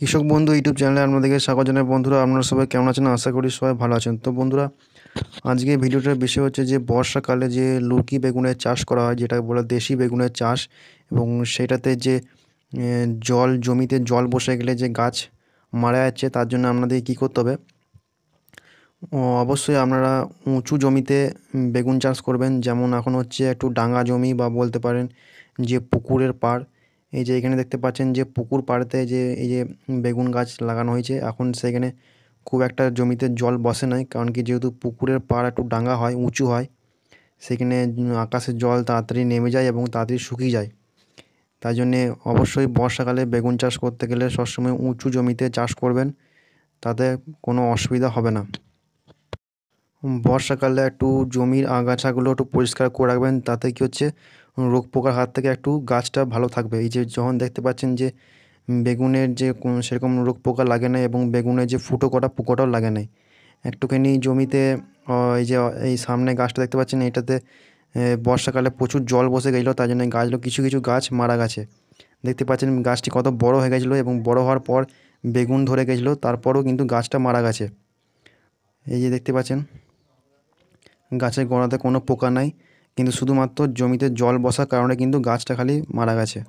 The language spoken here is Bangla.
কৃষক বন্ধু ইউটিউব চ্যানেলে আপনাদেরকে স্বাগত জানাই বন্ধুরা আপনারা সবাই কেমন আছেন আশা করি সবাই ভালো আছেন তো বন্ধুরা আজকে ভিডিওটার বিষয় হচ্ছে যে বর্ষাকালে যে লুকি বেগুনের চাষ করা হয় যেটা বলে দেশি বেগুনের চাষ এবং সেটাতে যে জল জমিতে জল বসে গেলে যে গাছ মারা যাচ্ছে তার জন্য আপনাদের কী করতে হবে অবশ্যই আপনারা উঁচু জমিতে বেগুন চাষ করবেন যেমন এখন হচ্ছে একটু ডাঙা জমি বা বলতে পারেন যে পুকুরের পাড় এই যে এখানে দেখতে পাচ্ছেন যে পুকুর পাড়তে যে এই যে বেগুন গাছ লাগানো হয়েছে এখন সেখানে খুব একটা জমিতে জল বসে নাই কারণ কি যেহেতু পুকুরের পাড় একটু ডাঙ্গা হয় উঁচু হয় সেখানে আকাশের জল তাড়াতাড়ি নেমে যায় এবং তাড়াতাড়ি শুকিয়ে যায় তাই জন্যে অবশ্যই বর্ষাকালে বেগুন চাষ করতে গেলে সবসময় উঁচু জমিতে চাষ করবেন তাতে কোনো অসুবিধা হবে না বর্ষাকালে একটু জমির আগাছাগুলো একটু পরিষ্কার করে রাখবেন তাতে কী হচ্ছে রোগ পোকার হাত থেকে একটু গাছটা ভালো থাকবে এই যে যখন দেখতে পাচ্ছেন যে বেগুনের যে সেরকম রোগ পোকা লাগে না এবং বেগুনের যে ফুটো কটা পোকাটাও লাগে নাই একটুখানি জমিতে এই যে এই সামনে গাছটা দেখতে পাচ্ছেন এটাতে বর্ষাকালে প্রচুর জল বসে গেছিলো তার জন্য গাছগুলো কিছু কিছু গাছ মারা গেছে দেখতে পাচ্ছেন গাছটি কত বড় হয়ে গেছিলো এবং বড় হওয়ার পর বেগুন ধরে গেছিলো তারপরেও কিন্তু গাছটা মারা গেছে এই যে দেখতে পাচ্ছেন গাছের গোড়াতে কোনো পোকা নাই কিন্তু শুধুমাত্র জমিতে জল বসার কারণে কিন্তু গাছটা খালি মারা গেছে